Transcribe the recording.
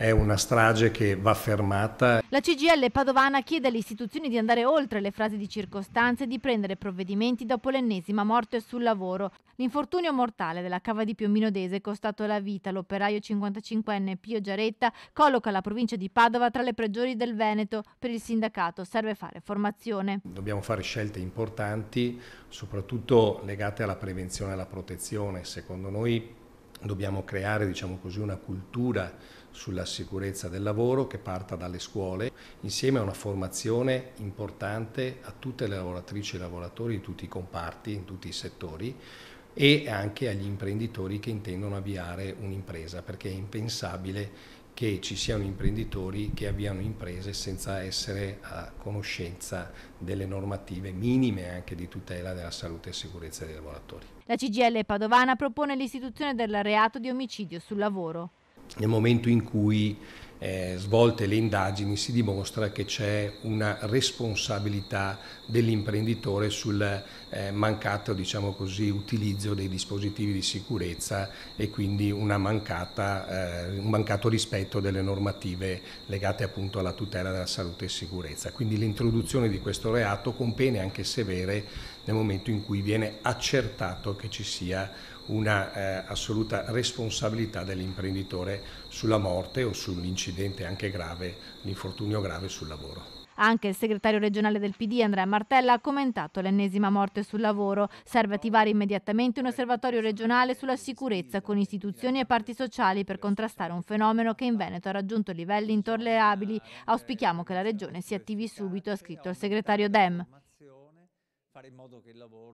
è una strage che va fermata. La CGL Padovana chiede alle istituzioni di andare oltre le frasi di circostanze e di prendere provvedimenti dopo l'ennesima morte sul lavoro. L'infortunio mortale della cava di Piombinodese, costato la vita all'operaio 55enne Pio Giaretta, colloca la provincia di Padova tra le peggiori del Veneto. Per il sindacato serve fare formazione. Dobbiamo fare scelte importanti, soprattutto legate alla prevenzione e alla protezione. Secondo noi dobbiamo creare diciamo così, una cultura sulla sicurezza del lavoro che parta dalle scuole, insieme a una formazione importante a tutte le lavoratrici e lavoratori di tutti i comparti, in tutti i settori e anche agli imprenditori che intendono avviare un'impresa, perché è impensabile che ci siano imprenditori che avviano imprese senza essere a conoscenza delle normative minime anche di tutela della salute e sicurezza dei lavoratori. La CGL Padovana propone l'istituzione del reato di omicidio sul lavoro. Nel momento in cui eh, svolte le indagini si dimostra che c'è una responsabilità dell'imprenditore sul eh, mancato diciamo così, utilizzo dei dispositivi di sicurezza e quindi mancata, eh, un mancato rispetto delle normative legate appunto alla tutela della salute e sicurezza. Quindi l'introduzione di questo reato con pene anche severe nel momento in cui viene accertato che ci sia una eh, assoluta responsabilità dell'imprenditore sulla morte o sull'incidente anche grave, l'infortunio grave sul lavoro. Anche il segretario regionale del PD Andrea Martella ha commentato l'ennesima morte sul lavoro. Serve attivare immediatamente un osservatorio regionale sulla sicurezza con istituzioni e parti sociali per contrastare un fenomeno che in Veneto ha raggiunto livelli intollerabili. Auspichiamo che la regione si attivi subito, ha scritto il segretario Dem.